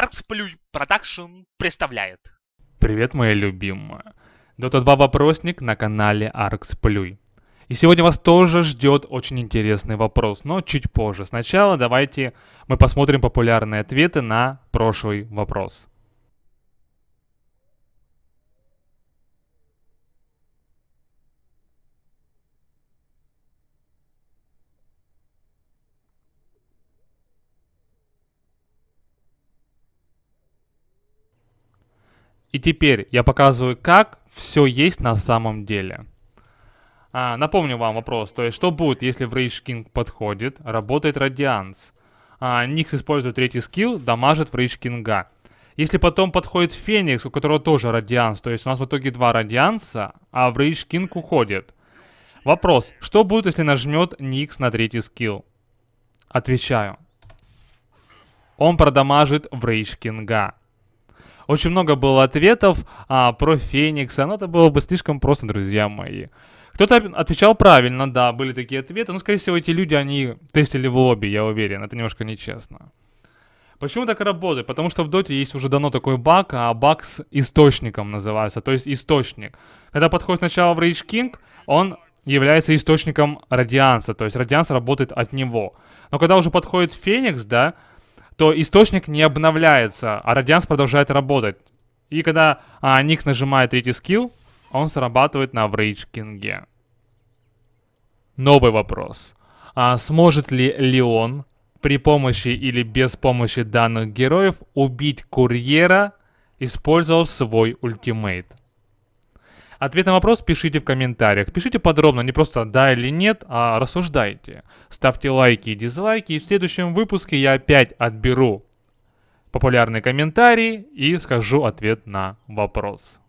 Art Production представляет. Привет, моя любимая. Дота 2 вопросник на канале Arx Плюй. И сегодня вас тоже ждет очень интересный вопрос, но чуть позже. Сначала давайте мы посмотрим популярные ответы на прошлый вопрос. И теперь я показываю, как все есть на самом деле. А, напомню вам вопрос, то есть что будет, если в Rage King подходит, работает Радианс. Никс использует третий скилл, дамажит в Rage King. Если потом подходит Феникс, у которого тоже Радианс, то есть у нас в итоге два Радианса, а в Rage King уходит. Вопрос, что будет, если нажмет Никс на третий скилл? Отвечаю. Он продамажит в Rage очень много было ответов а, про Феникса, но это было бы слишком просто, друзья мои. Кто-то отвечал правильно, да, были такие ответы, но, скорее всего, эти люди, они тестили в лобби, я уверен, это немножко нечестно. Почему так работает? Потому что в доте есть уже давно такой баг, а баг с источником называется, то есть источник. Когда подходит сначала в Rage King, он является источником радианса, то есть радианс работает от него. Но когда уже подходит Феникс, да, то источник не обновляется, а радианс продолжает работать. И когда а, Ник нажимает третий скилл, он срабатывает на Врейджкинге. Новый вопрос. А сможет ли Леон при помощи или без помощи данных героев убить курьера, использовав свой ультимейт? Ответ на вопрос пишите в комментариях. Пишите подробно, не просто да или нет, а рассуждайте. Ставьте лайки и дизлайки, и в следующем выпуске я опять отберу популярный комментарий и скажу ответ на вопрос.